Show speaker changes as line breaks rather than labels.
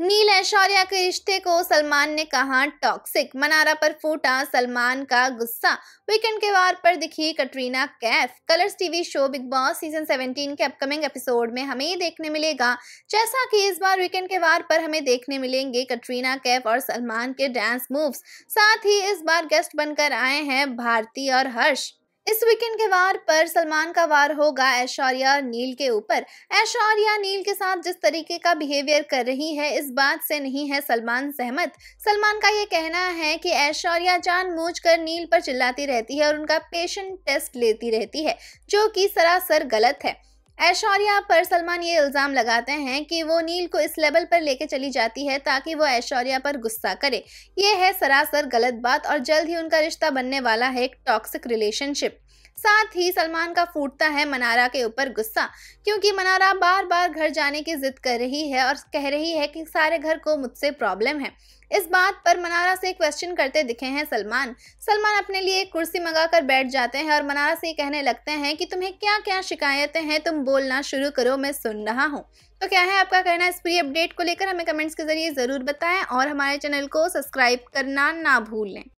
नील ऐश्वर्या के रिश्ते को सलमान ने कहा टॉक्सिक मनारा पर फूटा सलमान का गुस्सा वीकेंड के वार पर दिखी Katrina Kaif Colors TV show Bigg Boss season 17 के अपकमिंग एपिसोड में हमें ये देखने मिलेगा जैसा कि इस बार वीकेंड के वार पर हमें देखने मिलेंगे कटरीना कैफ और सलमान के डांस मूव्स साथ ही इस बार गेस्ट बनकर आए हैं भारती और हर्ष इस वीकेंड के वार पर सलमान का वार होगा ऐश्वर्या नील के ऊपर ऐश्वर्या नील के साथ जिस तरीके का बिहेवियर कर रही है इस बात से नहीं है सलमान सहमत सलमान का ये कहना है कि ऐश्वर्या मूझ कर नील पर चिल्लाती रहती है और उनका पेशेंट टेस्ट लेती रहती है जो कि सरासर गलत है ऐश्वर्या पर सलमान ये इल्ज़ाम लगाते हैं कि वो नील को इस लेवल पर लेके चली जाती है ताकि वो ऐश्वर्या पर गुस्सा करे ये है सरासर गलत बात और जल्द ही उनका रिश्ता बनने वाला है एक टॉक्सिक रिलेशनशिप साथ ही सलमान का फूटता है मनारा के ऊपर गुस्सा क्योंकि मनारा बार बार घर जाने की जिद कर रही है और कह रही है कि सारे घर को मुझसे प्रॉब्लम है इस बात पर मनारा से क्वेश्चन करते दिखे हैं सलमान सलमान अपने लिए कुर्सी मंगा कर बैठ जाते हैं और मनारा से कहने लगते हैं कि तुम्हें क्या क्या शिकायतें हैं तुम बोलना शुरू करो मैं सुन रहा हूँ तो क्या है आपका कहना इस पूरी अपडेट को लेकर हमें कमेंट्स के ज़रिए ज़रूर बताएं और हमारे चैनल को सब्सक्राइब करना ना भूलें